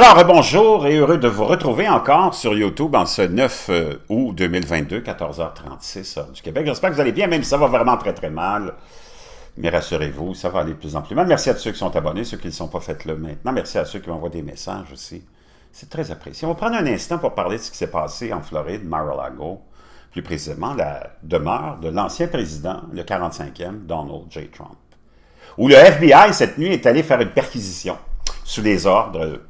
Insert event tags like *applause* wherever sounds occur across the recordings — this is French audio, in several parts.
Alors, bonjour et heureux de vous retrouver encore sur YouTube en ce 9 euh, août 2022, 14h36 du Québec. J'espère que vous allez bien, même si ça va vraiment très très mal. Mais rassurez-vous, ça va aller de plus en plus mal. Merci à tous ceux qui sont abonnés, ceux qui ne sont pas faites le maintenant. Merci à ceux qui m'envoient des messages aussi. C'est très apprécié. On va prendre un instant pour parler de ce qui s'est passé en Floride, Mar-a-Lago, plus précisément la demeure de l'ancien président, le 45e, Donald J. Trump, où le FBI, cette nuit, est allé faire une perquisition sous les ordres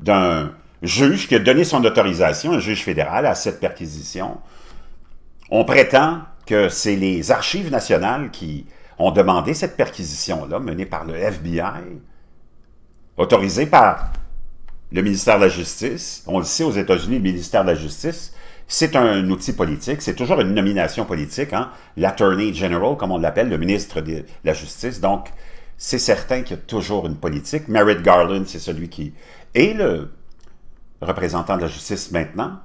d'un juge qui a donné son autorisation, un juge fédéral, à cette perquisition. On prétend que c'est les archives nationales qui ont demandé cette perquisition-là, menée par le FBI, autorisée par le ministère de la Justice. On le sait aux États-Unis, le ministère de la Justice, c'est un outil politique, c'est toujours une nomination politique, hein. l'Attorney General, comme on l'appelle, le ministre de la Justice. Donc, c'est certain qu'il y a toujours une politique. Merritt Garland, c'est celui qui est le représentant de la justice maintenant.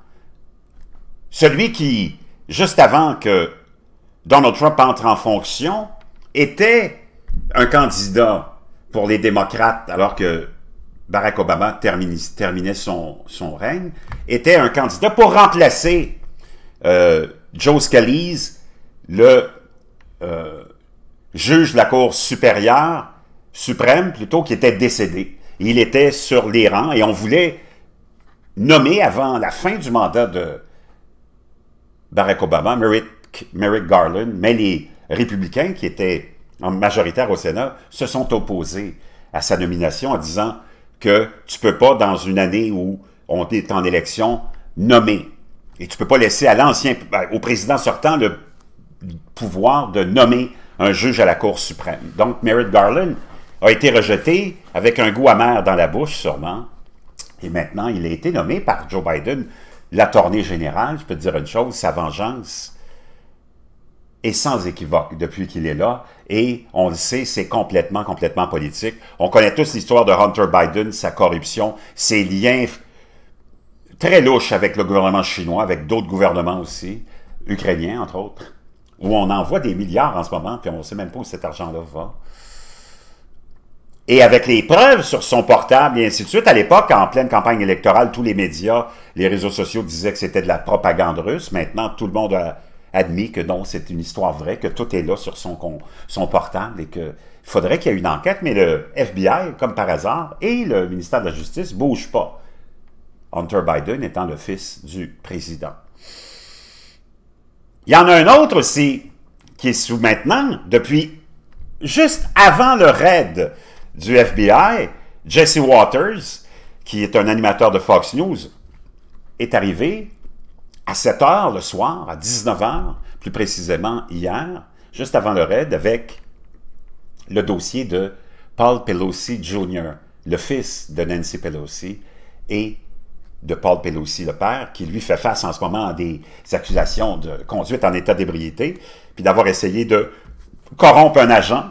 Celui qui, juste avant que Donald Trump entre en fonction, était un candidat pour les démocrates, alors que Barack Obama terminait, son, règne, était un candidat pour remplacer euh, Joe Scalise, le euh, juge de la Cour supérieure, suprême plutôt, qui était décédé. Il était sur les rangs et on voulait nommer avant la fin du mandat de Barack Obama, Merrick, Garland, mais les républicains qui étaient en majoritaire au Sénat se sont opposés à sa nomination en disant que tu ne peux pas, dans une année où on est en élection, nommer. Et tu ne peux pas laisser à l'ancien, ben, au président sortant le pouvoir de nommer un juge à la Cour suprême. Donc, Merritt Garland a été rejeté avec un goût amer dans la bouche, sûrement. Et maintenant, il a été nommé par Joe Biden l'attorney général. Je peux dire une chose, sa vengeance est sans équivoque depuis qu'il est là. Et on le sait, c'est complètement, complètement politique. On connaît tous l'histoire de Hunter Biden, sa corruption, ses liens très louches avec le gouvernement chinois, avec d'autres gouvernements aussi, ukrainiens entre autres où on envoie des milliards en ce moment, puis on ne sait même pas où cet argent-là va. Et avec les preuves sur son portable et ainsi de suite, à l'époque, en pleine campagne électorale, tous les médias, les réseaux sociaux disaient que c'était de la propagande russe. Maintenant, tout le monde a admis que non, c'est une histoire vraie, que tout est là sur son, son portable et qu'il faudrait qu'il y ait une enquête, mais le FBI, comme par hasard, et le ministère de la Justice ne bougent pas. Hunter Biden étant le fils du président. Il y en a un autre aussi qui est sous maintenant, depuis juste avant le raid du FBI, Jesse Waters, qui est un animateur de Fox News, est arrivé à 7 h le soir, à 19 h, plus précisément hier, juste avant le raid, avec le dossier de Paul Pelosi Jr., le fils de Nancy Pelosi, et de Paul Pelosi, le père, qui lui fait face en ce moment à des accusations de conduite en état d'ébriété, puis d'avoir essayé de corrompre un agent.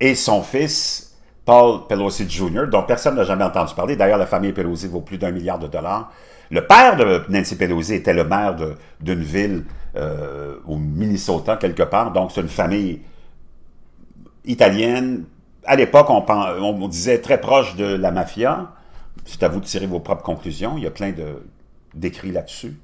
Et son fils, Paul Pelosi Jr., dont personne n'a jamais entendu parler, d'ailleurs la famille Pelosi vaut plus d'un milliard de dollars, le père de Nancy Pelosi était le maire d'une ville euh, au Minnesota, quelque part, donc c'est une famille italienne, à l'époque, on, on, disait très proche de la mafia. C'est à vous de tirer vos propres conclusions. Il y a plein d'écrits là-dessus.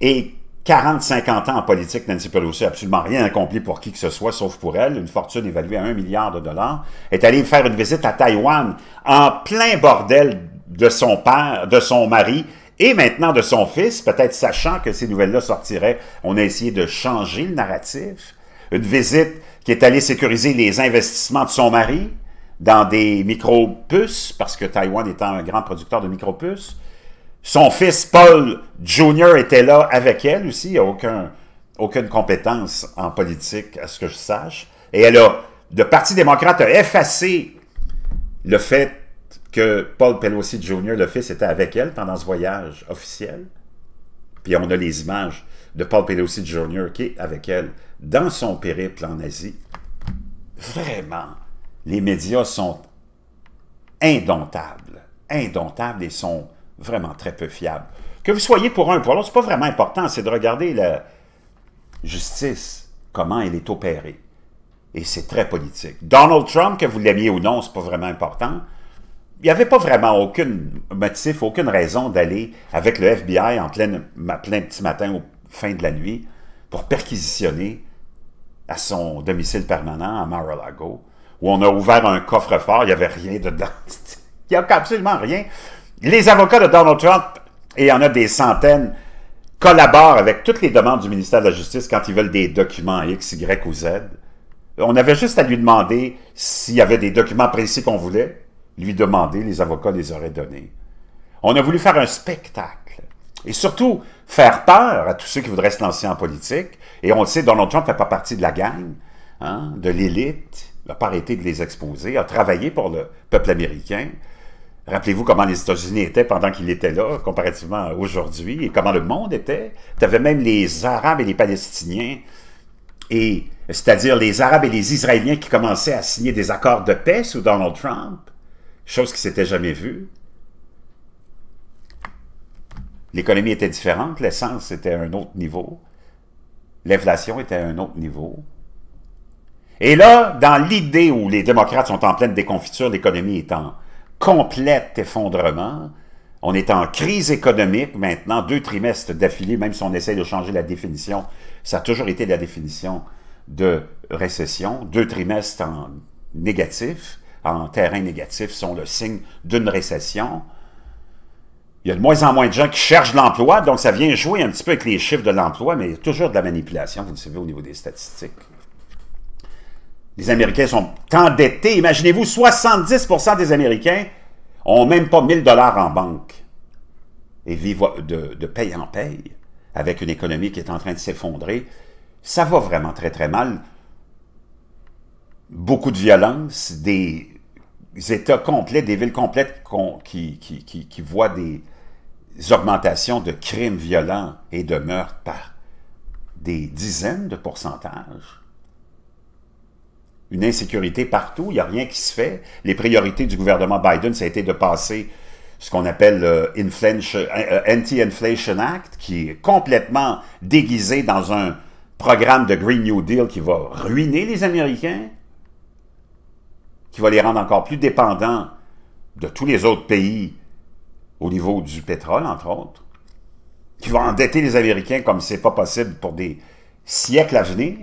Et 40-50 ans en politique, Nancy Pelosi n'a absolument rien accompli pour qui que ce soit, sauf pour elle. Une fortune évaluée à 1 milliard de dollars. Est allée faire une visite à Taïwan en plein bordel de son père, de son mari et maintenant de son fils, peut-être sachant que ces nouvelles-là sortiraient. On a essayé de changer le narratif. Une visite qui est allé sécuriser les investissements de son mari dans des micropuces, parce que Taïwan étant un grand producteur de micropuces. Son fils Paul Jr. était là avec elle aussi. Il n'y a aucune compétence en politique, à ce que je sache. Et elle a, le Parti démocrate effacé le fait que Paul Pelosi Jr., le fils, était avec elle pendant ce voyage officiel. Puis on a les images de Paul Pelosi Jr. qui est avec elle dans son périple en Asie, vraiment, les médias sont indomptables, indomptables et sont vraiment très peu fiables. Que vous soyez pour un ou pour l'autre, c'est pas vraiment important, c'est de regarder la justice, comment elle est opérée. Et c'est très politique. Donald Trump, que vous l'aimiez ou non, c'est pas vraiment important. Il n'y avait pas vraiment aucun motif, aucune raison d'aller avec le FBI en plein petit matin ou fin de la nuit pour perquisitionner à son domicile permanent à Mar-a-Lago, où on a ouvert un coffre-fort, il n'y avait rien dedans. *laughs* il n'y a absolument rien. Les avocats de Donald Trump, et il y en a des centaines, collaborent avec toutes les demandes du ministère de la Justice quand ils veulent des documents X, Y ou Z. On avait juste à lui demander s'il y avait des documents précis qu'on voulait. Lui demander, les avocats les auraient donnés. On a voulu faire un spectacle et surtout faire peur à tous ceux qui voudraient se lancer en politique. Et on le sait, Donald Trump ne fait pas partie de la gang, hein, de l'élite. Il n'a pas arrêté de les exposer, a travaillé pour le peuple américain. Rappelez-vous comment les États-Unis étaient pendant qu'il était là, comparativement à aujourd'hui, et comment le monde était. Tu avais même les Arabes et les Palestiniens, et c'est-à-dire les Arabes et les Israéliens qui commençaient à signer des accords de paix sous Donald Trump, chose qui s'était jamais vue. L'économie était différente, l'essence était à un autre niveau, l'inflation était à un autre niveau. Et là, dans l'idée où les démocrates sont en pleine déconfiture, l'économie est en complète effondrement, on est en crise économique maintenant, deux trimestres d'affilée, même si on essaie de changer la définition, ça a toujours été la définition de récession, deux trimestres en négatif, en terrain négatif sont le signe d'une récession il y a de moins en moins de gens qui cherchent l'emploi, donc ça vient jouer un petit peu avec les chiffres de l'emploi, mais il y a toujours de la manipulation, vous le savez, au niveau des statistiques. Les Américains sont endettés. Imaginez-vous, 70% des Américains ont même pas 1000 dollars en banque et vivent de, de, paye en paye avec une économie qui est en train de s'effondrer. Ça va vraiment très, très mal. Beaucoup de violence, des États complets, des villes complètes qui voient des, augmentations de crimes violents et de meurtres par des dizaines de pourcentages. Une insécurité partout, il n'y a rien qui se fait. Les priorités du gouvernement Biden, ça a été de passer ce qu'on appelle anti euh, inflation euh, euh, Act, qui est complètement déguisé dans un programme de Green New Deal qui va ruiner les Américains, qui va les rendre encore plus dépendants de tous les autres pays au niveau du pétrole, entre autres, qui va endetter les Américains comme c'est pas possible pour des siècles à venir.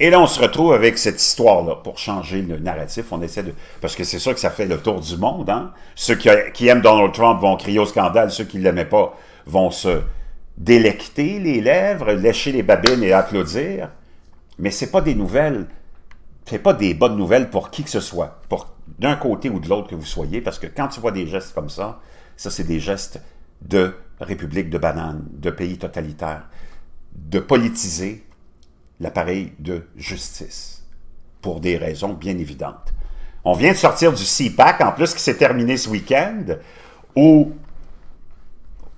Et là, on se retrouve avec cette histoire-là. Pour changer le narratif, on essaie de... Parce que c'est sûr que ça fait le tour du monde. Hein. Ceux qui, aiment Donald Trump vont crier au scandale. Ceux qui ne l'aimaient pas vont se délecter les lèvres, lécher les babines et applaudir. Mais ce n'est pas des nouvelles c'est pas des bonnes nouvelles pour qui que ce soit, pour d'un côté ou de l'autre que vous soyez, parce que quand tu vois des gestes comme ça, ça c'est des gestes de république de banane, de pays totalitaire, de politiser l'appareil de justice, pour des raisons bien évidentes. On vient de sortir du CIPAC, en plus qui s'est terminé ce week-end, où,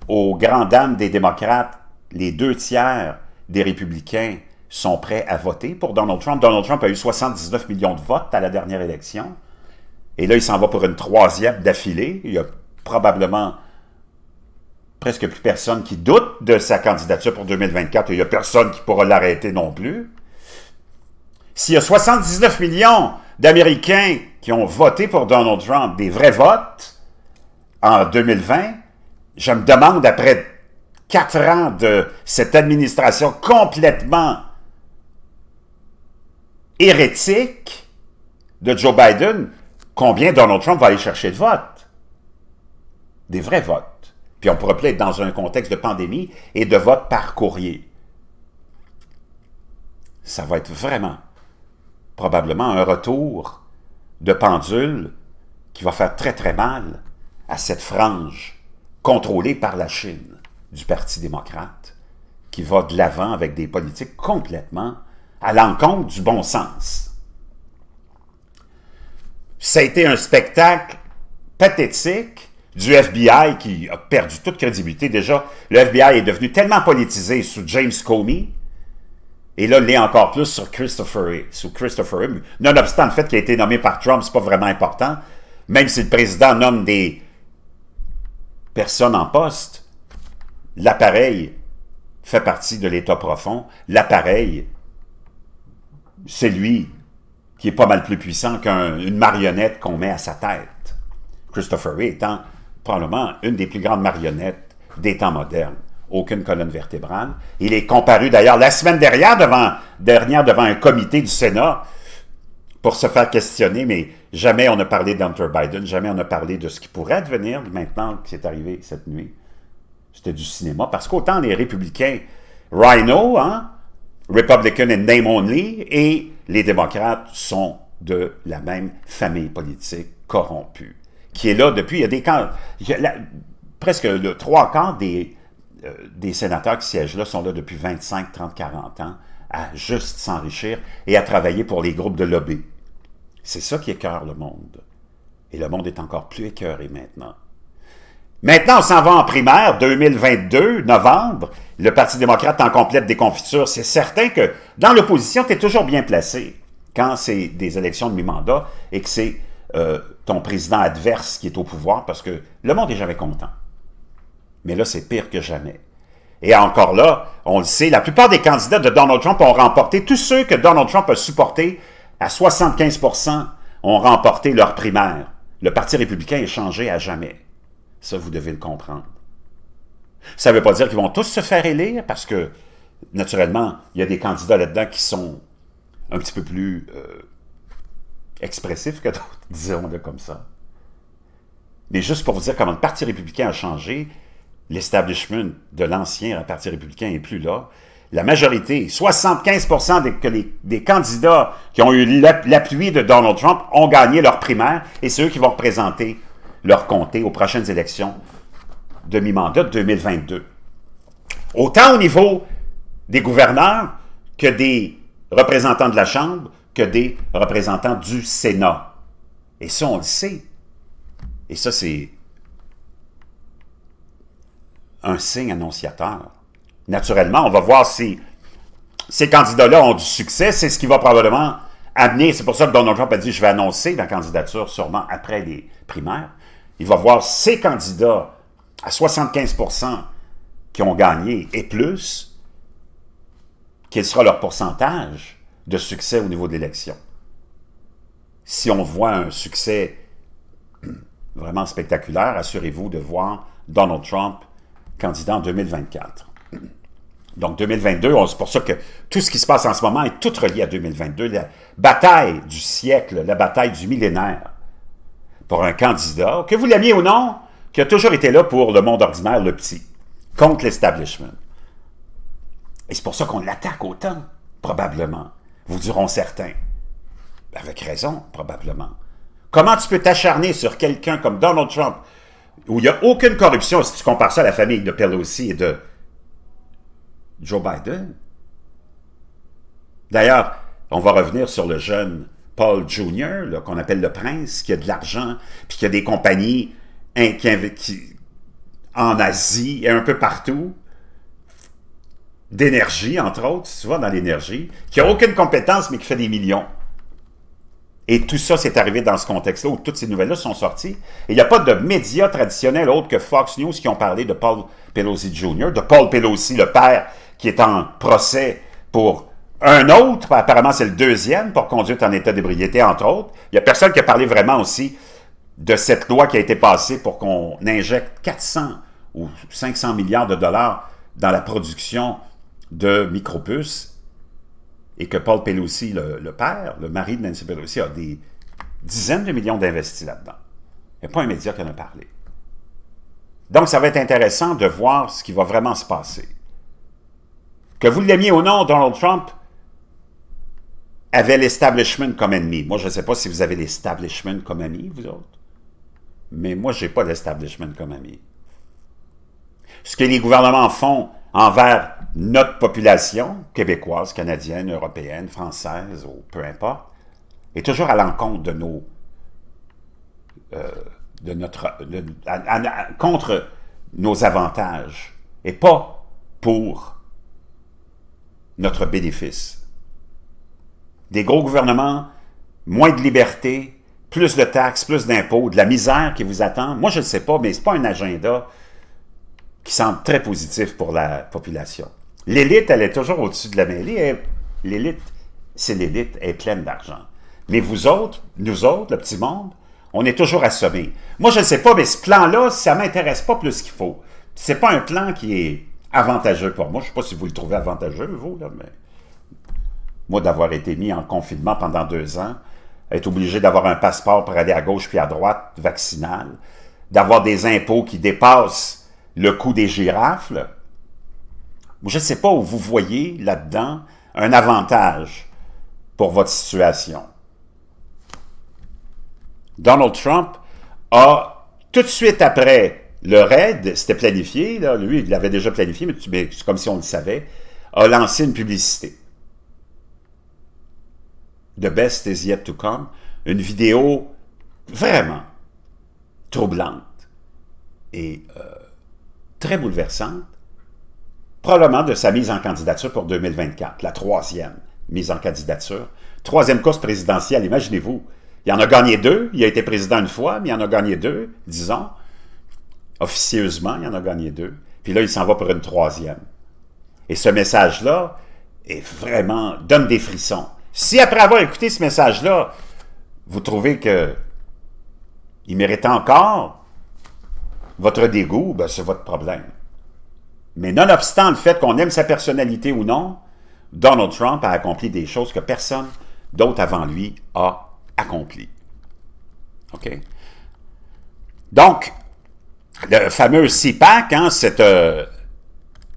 aux grandes dames des démocrates, les deux tiers des républicains sont prêts à voter pour Donald Trump. Donald Trump a eu 79 millions de votes à la dernière élection. Et là, il s'en va pour une troisième d'affilée. Il y a probablement presque plus personne qui doute de sa candidature pour 2024 il n'y a personne qui pourra l'arrêter non plus. S'il y a 79 millions d'Américains qui ont voté pour Donald Trump, des vrais votes, en 2020, je me demande, après quatre ans de cette administration complètement hérétique de Joe Biden, combien Donald Trump va aller chercher de votes? Des vrais votes. Puis on pourrait peut-être dans un contexte de pandémie et de votes par courrier. Ça va être vraiment, probablement, un retour de pendule qui va faire très très mal à cette frange contrôlée par la Chine du Parti démocrate qui va de l'avant avec des politiques complètement à l'encontre du bon sens. Ça a été un spectacle pathétique du FBI qui a perdu toute crédibilité. Déjà, le FBI est devenu tellement politisé sous James Comey, et là, il l'est encore plus sur Christopher Sous Christopher Hume, nonobstant le fait qu'il a été nommé par Trump, c'est pas vraiment important, même si le président nomme des personnes en poste, l'appareil fait partie de l'État profond, l'appareil c'est lui qui est pas mal plus puissant qu'une marionnette qu'on met à sa tête. Christopher Ray étant probablement une des plus grandes marionnettes des temps modernes. Aucune colonne vertébrale. Il est comparu d'ailleurs la semaine dernière devant, dernière devant un comité du Sénat pour se faire questionner, mais jamais on a parlé d'Hunter Biden, jamais on a parlé de ce qui pourrait advenir maintenant que c'est arrivé cette nuit. C'était du cinéma, parce qu'autant les républicains, Rhino, hein, Republican and name only, et les démocrates sont de la même famille politique corrompue, qui est là depuis, il y a des camps, presque trois quarts des, euh, des sénateurs qui siègent là sont là depuis 25, 30, 40 ans, à juste s'enrichir et à travailler pour les groupes de lobby. C'est ça qui écœure le monde. Et le monde est encore plus écœuré maintenant. Maintenant, on s'en va en primaire, 2022, novembre. Le Parti démocrate en complète déconfiture. C'est certain que dans l'opposition, tu es toujours bien placé quand c'est des élections de mi-mandat et que c'est euh, ton président adverse qui est au pouvoir parce que le monde est jamais content. Mais là, c'est pire que jamais. Et encore là, on le sait, la plupart des candidats de Donald Trump ont remporté, tous ceux que Donald Trump a supportés à 75 ont remporté leur primaire. Le Parti républicain est changé à jamais. Ça, vous devez le comprendre. Ça ne veut pas dire qu'ils vont tous se faire élire, parce que, naturellement, il y a des candidats là-dedans qui sont un petit peu plus euh, expressifs que d'autres, *laughs* disons-le comme ça. Mais juste pour vous dire comment le Parti républicain a changé, l'establishment de l'ancien Parti républicain n'est plus là. La majorité, 75 des, des, candidats qui ont eu l'appui de Donald Trump ont gagné leur primaire et c'est eux qui vont représenter leur compter aux prochaines élections de mi-mandat 2022. Autant au niveau des gouverneurs que des représentants de la Chambre, que des représentants du Sénat. Et ça, on le sait. Et ça, c'est un signe annonciateur. Naturellement, on va voir si ces candidats-là ont du succès. C'est ce qui va probablement amener, c'est pour ça que Donald Trump a dit, je vais annoncer ma candidature sûrement après les primaires. Il va voir ses candidats à 75 qui ont gagné et plus, quel sera leur pourcentage de succès au niveau de l'élection. Si on voit un succès *clears throat* vraiment spectaculaire, assurez-vous de voir Donald Trump candidat en 2024. *clears throat* Donc 2022, c'est pour ça que tout ce qui se passe en ce moment est tout relié à 2022, la bataille du siècle, la bataille du millénaire pour un candidat, que vous l'aimiez ou non, qui a toujours été là pour le monde ordinaire, le petit, contre l'establishment. Et c'est pour ça qu'on l'attaque autant, probablement, vous diront certains. Avec raison, probablement. Comment tu peux t'acharner sur quelqu'un comme Donald Trump, où il n'y a aucune corruption, si tu compares ça à la famille de Pelosi et de Joe Biden? D'ailleurs, on va revenir sur le jeune Paul Jr., qu'on appelle le prince, qui a de l'argent, puis qui a des compagnies qui, en Asie et un peu partout, d'énergie, entre autres, tu vois, dans l'énergie, qui n'a aucune compétence, mais qui fait des millions. Et tout ça, c'est arrivé dans ce contexte-là où toutes ces nouvelles-là sont sorties. Et il n'y a pas de médias traditionnels autres que Fox News qui ont parlé de Paul Pelosi Jr., de Paul Pelosi, le père, qui est en procès pour un autre, apparemment c'est le deuxième, pour conduire en état d'ébriété, entre autres. Il n'y a personne qui a parlé vraiment aussi de cette loi qui a été passée pour qu'on injecte 400 ou 500 milliards de dollars dans la production de micropuces et que Paul Pelosi, le, le père, le mari de Nancy Pelosi, a des dizaines de millions d'investis là-dedans. Il n'y a pas un média qui en a parlé. Donc, ça va être intéressant de voir ce qui va vraiment se passer. Que vous l'aimiez ou non, Donald Trump, avait l'establishment comme ennemi. Moi, je ne sais pas si vous avez l'establishment comme ami, vous autres. Mais moi, je n'ai pas d'establishment comme ami. Ce que les gouvernements font envers notre population, québécoise, canadienne, européenne, française, ou peu importe, est toujours à l'encontre de nos... Euh, de notre, contre nos avantages et pas pour notre bénéfice des gros gouvernements, moins de liberté, plus de taxes, plus d'impôts, de la misère qui vous attend. Moi, je ne sais pas, mais ce n'est pas un agenda qui semble très positif pour la population. L'élite, elle est toujours au-dessus de la mêlée. L'élite, c'est l'élite, elle est pleine d'argent. Mais vous autres, nous autres, le petit monde, on est toujours assommés. Moi, je ne sais pas, mais ce plan-là, ça ne m'intéresse pas plus qu'il faut. Ce n'est pas un plan qui est avantageux pour moi. Je ne sais pas si vous le trouvez avantageux, vous, là, mais... Moi, d'avoir été mis en confinement pendant deux ans, être obligé d'avoir un passeport pour aller à gauche puis à droite vaccinal, d'avoir des impôts qui dépassent le coût des girafes, je ne sais pas où vous voyez là-dedans un avantage pour votre situation. Donald Trump a, tout de suite après le raid, c'était planifié, lui, il l'avait déjà planifié, mais c'est comme si on le savait, a lancé une publicité. The Best is Yet to Come, une vidéo vraiment troublante et euh, très bouleversante, probablement de sa mise en candidature pour 2024, la troisième mise en candidature. Troisième course présidentielle, imaginez-vous. Il en a gagné deux, il a été président une fois, mais il en a gagné deux, disons. Officieusement, il en a gagné deux. Puis là, il s'en va pour une troisième. Et ce message-là est vraiment, donne des frissons si après avoir écouté ce message-là, vous trouvez que il méritait encore votre dégoût, ben, c'est votre problème. Mais nonobstant le fait qu'on aime sa personnalité ou non, Donald Trump a accompli des choses que personne d'autre avant lui a accomplies. OK? Donc, le fameux CPAC, hein, euh,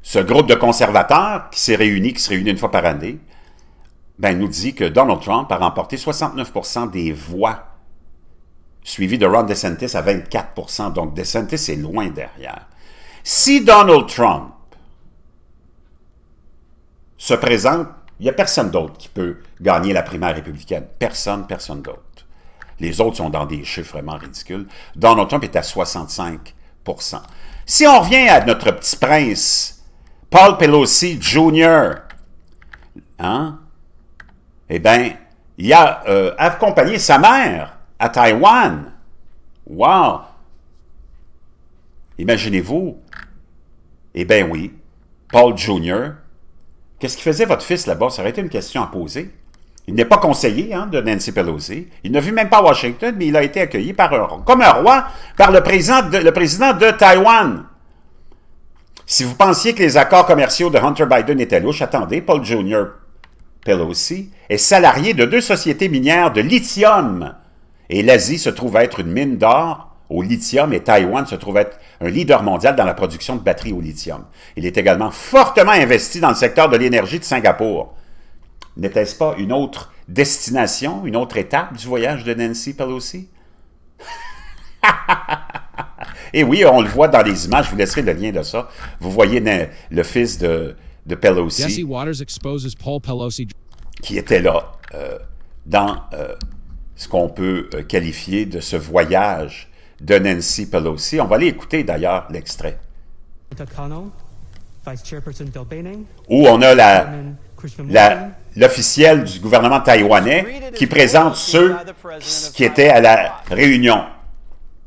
ce groupe de conservateurs qui s'est réuni, qui se réunit une fois par année, ben, nous dit que Donald Trump a remporté 69 des voix, suivi de Ron DeSantis à 24 Donc, DeSantis est loin derrière. Si Donald Trump se présente, il n'y a personne d'autre qui peut gagner la primaire républicaine. Personne, personne d'autre. Les autres sont dans des chiffres vraiment ridicules. Donald Trump est à 65 Si on revient à notre petit prince, Paul Pelosi Jr., hein, eh bien, il a euh, accompagné sa mère à Taïwan. Wow! Imaginez-vous. Eh bien oui, Paul Jr., qu'est-ce qu'il faisait votre fils là-bas? Ça aurait été une question à poser. Il n'est pas conseiller hein, de Nancy Pelosi. Il n'a vu même pas Washington, mais il a été accueilli par un, comme un roi par le président le président de Taïwan. Si vous pensiez que les accords commerciaux de Hunter Biden étaient louches, attendez, Paul Jr. Pelosi, est salarié de deux sociétés minières de lithium et l'Asie se trouve être une mine d'or au lithium et Taïwan se trouve être un leader mondial dans la production de batteries au lithium. Il est également fortement investi dans le secteur de l'énergie de Singapour. N'était-ce pas une autre destination, une autre étape du voyage de Nancy Pelosi? *laughs* et oui, on le voit dans les images, je vous laisserai le lien de ça. Vous voyez le fils de, de Pelosi. Qui était là euh, dans euh, ce qu'on peut euh, qualifier de ce voyage de Nancy Pelosi. On va aller écouter d'ailleurs l'extrait. Où on a l'officiel du gouvernement taïwanais qui présente ceux qui, étaient à la réunion.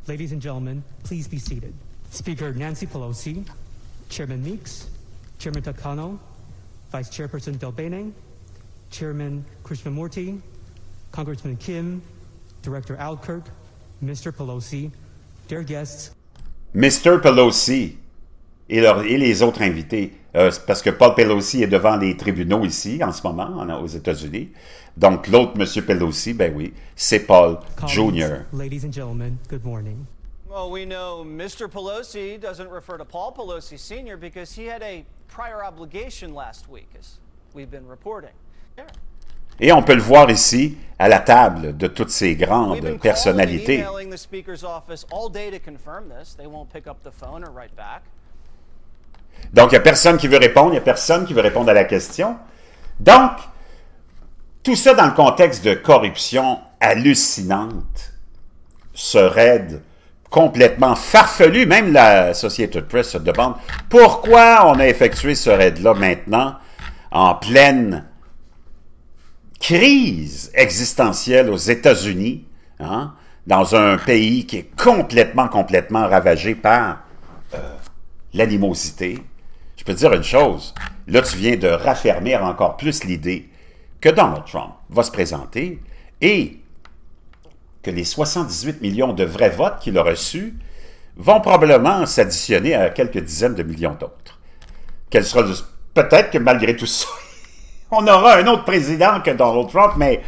Ladies and gentlemen, please be seated. Speaker Nancy Pelosi, Chairman Meeks, Chairman Takano, Vice Chairperson Delbene, Chairman Krishnamurti, Congressman Kim, Director Alkirk, Mr. Pelosi, their guests. Mr. Pelosi et, leur, et les autres invités, euh, parce que Paul Pelosi est devant les tribunaux ici en ce moment, en, aux États-Unis. Donc l'autre Monsieur Pelosi, ben oui, c'est Paul Jr. Ladies and gentlemen, good morning. Well, we know Mr. Pelosi doesn't refer to Paul Pelosi Sr. because he had a et on peut le voir ici à la table de toutes ces grandes personnalités. Donc, il n'y a personne qui veut répondre, il n'y a personne qui veut répondre à la question. Donc, tout ça dans le contexte de corruption hallucinante. Ce raid complètement farfelu. Même la Société de presse se demande pourquoi on a effectué ce raid-là maintenant, en pleine crise existentielle aux États-Unis, hein, dans un pays qui est complètement, complètement ravagé par euh, l'animosité. Je peux te dire une chose, là tu viens de raffermir encore plus l'idée que Donald Trump va se présenter et que les 78 millions de vrais votes qu'il a reçus vont probablement s'additionner à quelques dizaines de millions d'autres. Quelle sera peut-être que malgré tout ça, *laughs* on aura un autre président que Donald Trump, mais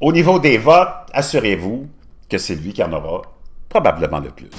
au niveau des votes, assurez-vous que c'est lui qui en aura probablement le plus.